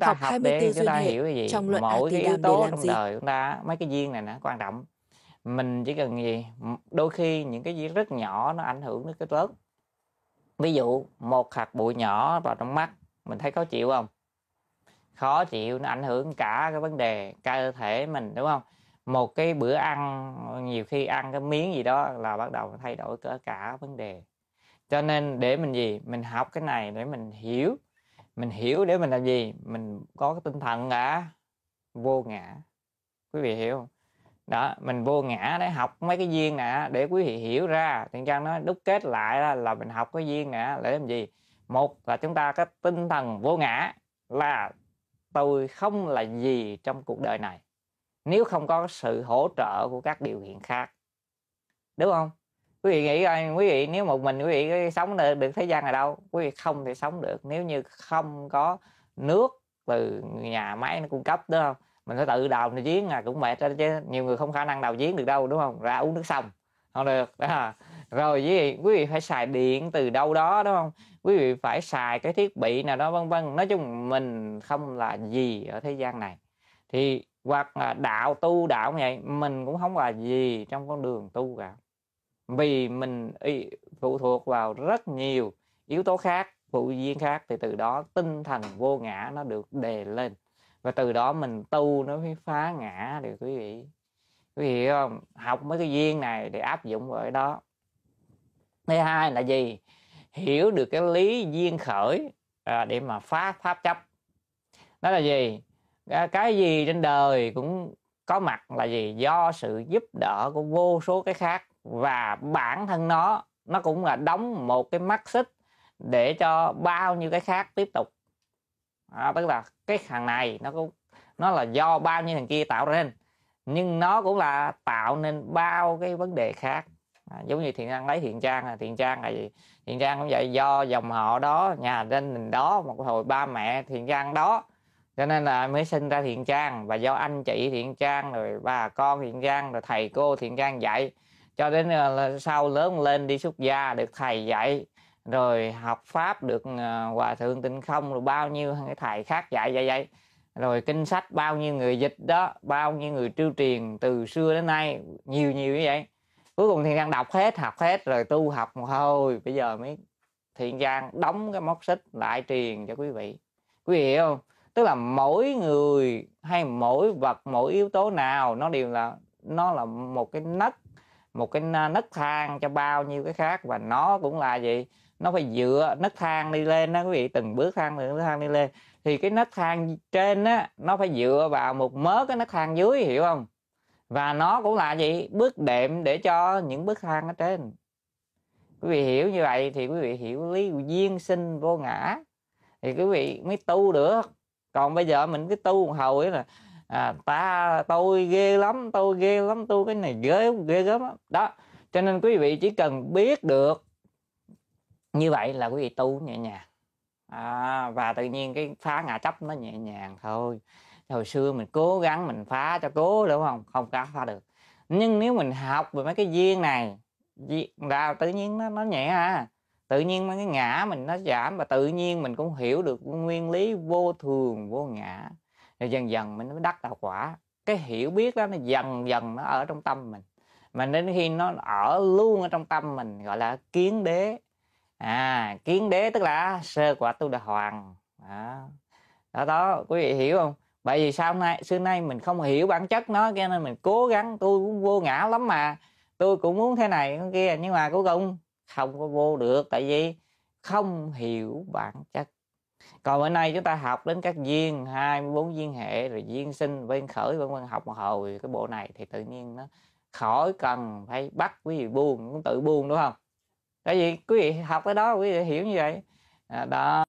ta học, học đi chúng ta hiểu cái gì trong luận mỗi cái yếu tố trong gì? đời chúng ta mấy cái duyên này nó quan trọng mình chỉ cần gì đôi khi những cái gì rất nhỏ nó ảnh hưởng đến cái lớn ví dụ một hạt bụi nhỏ vào trong mắt mình thấy khó chịu không khó chịu nó ảnh hưởng cả cái vấn đề cơ thể mình đúng không một cái bữa ăn nhiều khi ăn cái miếng gì đó là bắt đầu thay đổi cả vấn đề cho nên để mình gì mình học cái này để mình hiểu mình hiểu để mình làm gì mình có cái tinh thần đã vô ngã quý vị hiểu đó mình vô ngã để học mấy cái duyên nè để quý vị hiểu ra thiện trang nói đúc kết lại là, là mình học cái duyên nè để làm gì một là chúng ta có tinh thần vô ngã là tôi không là gì trong cuộc đời này nếu không có sự hỗ trợ của các điều kiện khác đúng không quý vị nghĩ coi quý vị nếu một mình quý vị sống được, được thế gian là đâu quý vị không thể sống được nếu như không có nước từ nhà máy nó cung cấp đúng không mình phải tự đào giếng à cũng mệt đó chứ nhiều người không khả năng đào giếng được đâu đúng không ra uống nước sông không được đó rồi quý vị quý vị phải xài điện từ đâu đó đúng không quý vị phải xài cái thiết bị nào đó vân vân nói chung mình không là gì ở thế gian này thì hoặc là đạo tu đạo như vậy mình cũng không là gì trong con đường tu cả vì mình phụ thuộc vào rất nhiều yếu tố khác phụ duyên khác thì từ đó tinh thần vô ngã nó được đề lên và từ đó mình tu nó mới phá ngã được quý vị quý vị hiểu không học mấy cái duyên này để áp dụng vào cái đó thứ hai là gì hiểu được cái lý duyên khởi à, để mà phá pháp chấp đó là gì cái gì trên đời cũng có mặt là gì do sự giúp đỡ của vô số cái khác và bản thân nó nó cũng là đóng một cái mắt xích để cho bao nhiêu cái khác tiếp tục à, tức là cái thằng này nó cũng nó là do bao nhiêu thằng kia tạo ra nên nhưng nó cũng là tạo nên bao cái vấn đề khác à, giống như thiện trang lấy thiện trang là thiện trang là gì thiện trang cũng vậy do dòng họ đó nhà trên mình đó một hồi ba mẹ thiện trang đó cho nên là mới sinh ra thiện trang và do anh chị thiện trang rồi bà con thiện trang rồi thầy cô thiện trang dạy cho đến ờ, sau lớn lên đi xuất gia được thầy dạy rồi học pháp được ờ, hòa thượng tịnh không rồi bao nhiêu cái thầy khác dạy vậy vậy rồi kinh sách bao nhiêu người dịch đó bao nhiêu người trưu truyền từ xưa đến nay nhiều nhiều như vậy cuối cùng thiền trang đọc hết học hết rồi tu học một hồi bây giờ mới thiện trang đóng cái móc xích lại truyền cho quý vị quý vị hiểu không tức là mỗi người hay mỗi vật mỗi yếu tố nào nó đều là nó là một cái nấc một cái nấc thang cho bao nhiêu cái khác và nó cũng là gì nó phải dựa nấc thang đi lên đó quý vị từng bước thang từng bước thang đi lên thì cái nấc thang trên á nó phải dựa vào một mớ cái nấc thang dưới hiểu không và nó cũng là gì bước đệm để cho những bước thang ở trên quý vị hiểu như vậy thì quý vị hiểu lý duyên sinh vô ngã thì quý vị mới tu được còn bây giờ mình cứ tu một hồi là à, ta tôi ghê lắm tôi ghê lắm tôi cái này ghê ghê gớm lắm đó cho nên quý vị chỉ cần biết được như vậy là quý vị tu nhẹ nhàng à, và tự nhiên cái phá ngã chấp nó nhẹ nhàng thôi hồi xưa mình cố gắng mình phá cho cố đúng không không có phá được nhưng nếu mình học về mấy cái duyên này là tự nhiên nó, nó nhẹ ha à. tự nhiên mấy cái ngã mình nó giảm và tự nhiên mình cũng hiểu được nguyên lý vô thường vô ngã rồi dần dần mình mới đắc đạo quả cái hiểu biết đó nó dần dần nó ở trong tâm mình mà đến khi nó ở luôn ở trong tâm mình gọi là kiến đế à kiến đế tức là sơ quả tu đà hoàng đó. đó đó quý vị hiểu không bởi vì sao hôm nay xưa nay mình không hiểu bản chất nó cho nên mình cố gắng tôi cũng vô ngã lắm mà tôi cũng muốn thế này thế kia nhưng mà cuối cùng không có vô được tại vì không hiểu bản chất còn bữa nay chúng ta học đến các duyên 24 duyên hệ rồi duyên sinh bên khởi vân vân học một hồi cái bộ này thì tự nhiên nó khỏi cần phải bắt quý vị buồn cũng tự buồn đúng không tại vì quý vị học tới đó quý vị hiểu như vậy à, đó